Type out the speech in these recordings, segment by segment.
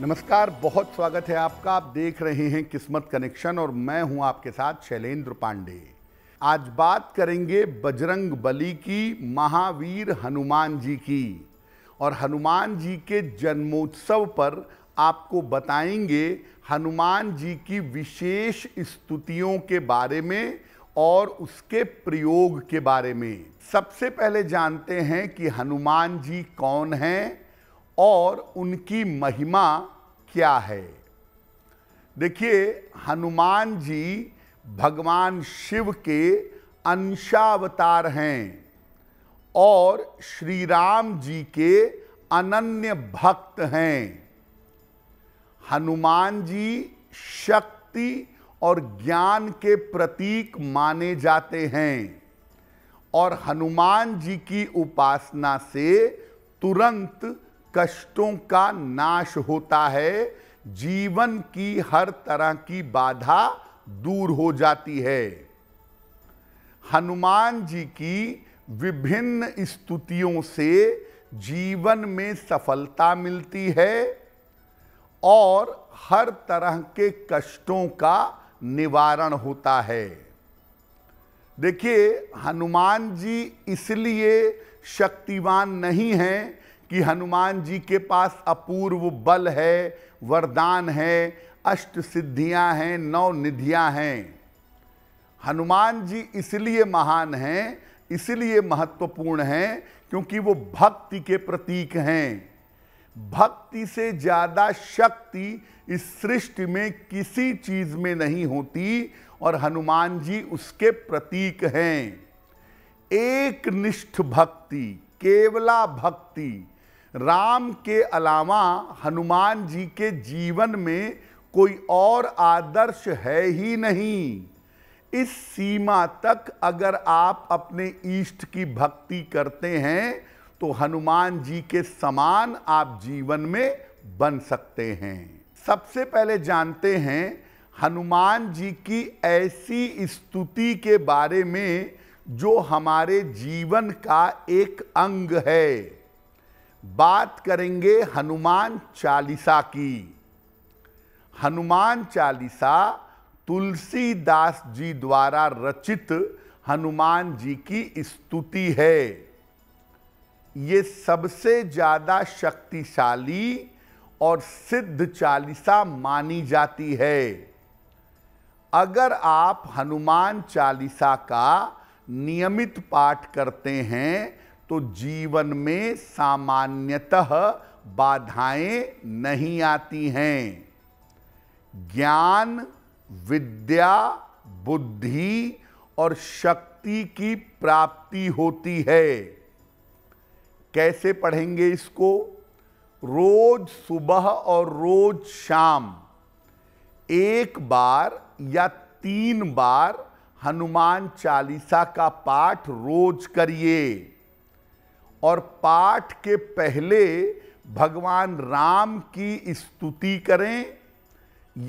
नमस्कार बहुत स्वागत है आपका आप देख रहे हैं किस्मत कनेक्शन और मैं हूं आपके साथ शैलेंद्र पांडे आज बात करेंगे बजरंग बली की महावीर हनुमान जी की और हनुमान जी के जन्मोत्सव पर आपको बताएंगे हनुमान जी की विशेष स्तुतियों के बारे में और उसके प्रयोग के बारे में सबसे पहले जानते हैं कि हनुमान जी कौन हैं और उनकी महिमा क्या है देखिए हनुमान जी भगवान शिव के अंशावतार हैं और श्री राम जी के अनन्य भक्त हैं हनुमान जी शक्ति और ज्ञान के प्रतीक माने जाते हैं और हनुमान जी की उपासना से तुरंत कष्टों का नाश होता है जीवन की हर तरह की बाधा दूर हो जाती है हनुमान जी की विभिन्न स्तुतियों से जीवन में सफलता मिलती है और हर तरह के कष्टों का निवारण होता है देखिए हनुमान जी इसलिए शक्तिवान नहीं हैं कि हनुमान जी के पास अपूर्व बल है वरदान है अष्ट सिद्धियां हैं नौ निधियां हैं हनुमान जी इसलिए महान हैं इसलिए महत्वपूर्ण हैं क्योंकि वो भक्ति के प्रतीक हैं भक्ति से ज़्यादा शक्ति इस सृष्टि में किसी चीज़ में नहीं होती और हनुमान जी उसके प्रतीक हैं एक निष्ठ भक्ति केवला भक्ति राम के अलावा हनुमान जी के जीवन में कोई और आदर्श है ही नहीं इस सीमा तक अगर आप अपने ईष्ट की भक्ति करते हैं तो हनुमान जी के समान आप जीवन में बन सकते हैं सबसे पहले जानते हैं हनुमान जी की ऐसी स्तुति के बारे में जो हमारे जीवन का एक अंग है बात करेंगे हनुमान चालीसा की हनुमान चालीसा तुलसीदास जी द्वारा रचित हनुमान जी की स्तुति है ये सबसे ज़्यादा शक्तिशाली और सिद्ध चालीसा मानी जाती है अगर आप हनुमान चालीसा का नियमित पाठ करते हैं तो जीवन में सामान्यतः बाधाएं नहीं आती हैं ज्ञान विद्या बुद्धि और शक्ति की प्राप्ति होती है कैसे पढ़ेंगे इसको रोज सुबह और रोज शाम एक बार या तीन बार हनुमान चालीसा का पाठ रोज करिए और पाठ के पहले भगवान राम की स्तुति करें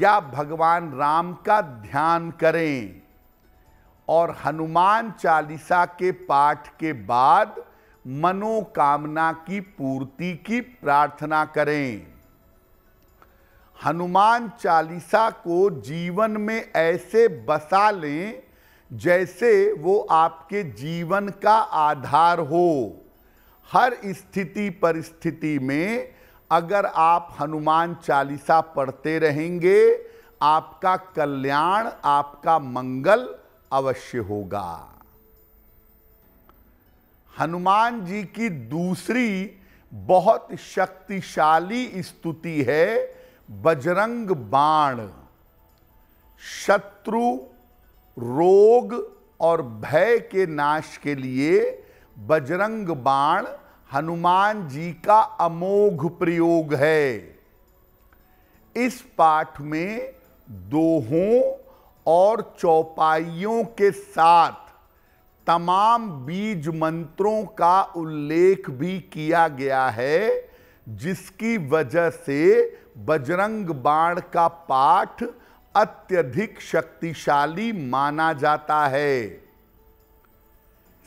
या भगवान राम का ध्यान करें और हनुमान चालीसा के पाठ के बाद मनोकामना की पूर्ति की प्रार्थना करें हनुमान चालीसा को जीवन में ऐसे बसा लें जैसे वो आपके जीवन का आधार हो हर स्थिति परिस्थिति में अगर आप हनुमान चालीसा पढ़ते रहेंगे आपका कल्याण आपका मंगल अवश्य होगा हनुमान जी की दूसरी बहुत शक्तिशाली स्तुति है बजरंग बाण शत्रु रोग और भय के नाश के लिए बजरंग बाण हनुमान जी का अमोघ प्रयोग है इस पाठ में दोहों और चौपाइयों के साथ तमाम बीज मंत्रों का उल्लेख भी किया गया है जिसकी वजह से बजरंग बाण का पाठ अत्यधिक शक्तिशाली माना जाता है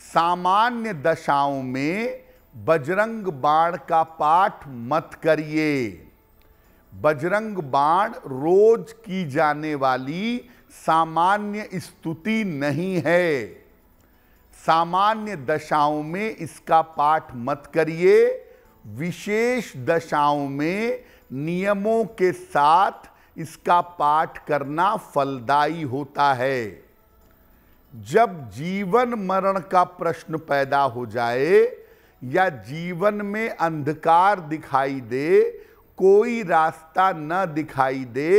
सामान्य दशाओं में बजरंग बाण का पाठ मत करिए बजरंग बाण रोज की जाने वाली सामान्य स्तुति नहीं है सामान्य दशाओं में इसका पाठ मत करिए विशेष दशाओं में नियमों के साथ इसका पाठ करना फलदायी होता है जब जीवन मरण का प्रश्न पैदा हो जाए या जीवन में अंधकार दिखाई दे कोई रास्ता न दिखाई दे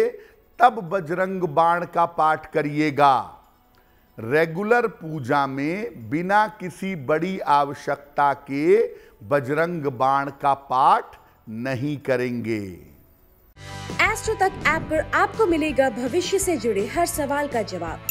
तब बजरंग बाण का पाठ करिएगा रेगुलर पूजा में बिना किसी बड़ी आवश्यकता के बजरंग बाण का पाठ नहीं करेंगे एस्ट्रो तक ऐप आप पर आपको मिलेगा भविष्य से जुड़े हर सवाल का जवाब